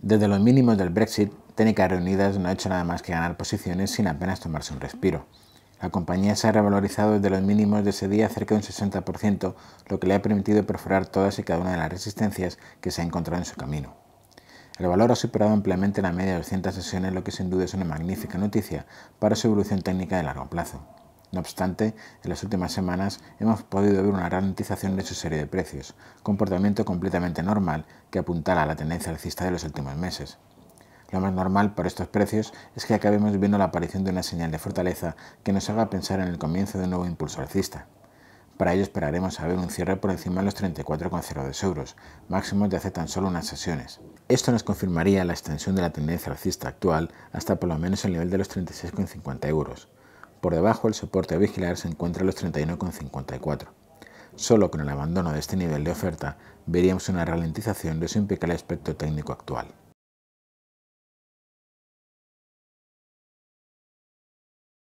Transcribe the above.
Desde los mínimos del Brexit, Técnicas Reunidas no ha hecho nada más que ganar posiciones sin apenas tomarse un respiro. La compañía se ha revalorizado desde los mínimos de ese día cerca de un 60%, lo que le ha permitido perforar todas y cada una de las resistencias que se ha encontrado en su camino. El valor ha superado ampliamente la media de 200 sesiones, lo que sin duda es una magnífica noticia para su evolución técnica de largo plazo. No obstante, en las últimas semanas hemos podido ver una ralentización de su serie de precios, comportamiento completamente normal que apuntala a la tendencia alcista de los últimos meses. Lo más normal para estos precios es que acabemos viendo la aparición de una señal de fortaleza que nos haga pensar en el comienzo de un nuevo impulso alcista. Para ello esperaremos a ver un cierre por encima de los 34,02 euros, máximos de hace tan solo unas sesiones. Esto nos confirmaría la extensión de la tendencia alcista actual hasta por lo menos el nivel de los 36,50 euros. Por debajo, el soporte a vigilar se encuentra los 31,54. Solo con el abandono de este nivel de oferta veríamos una ralentización de su impecable aspecto técnico actual.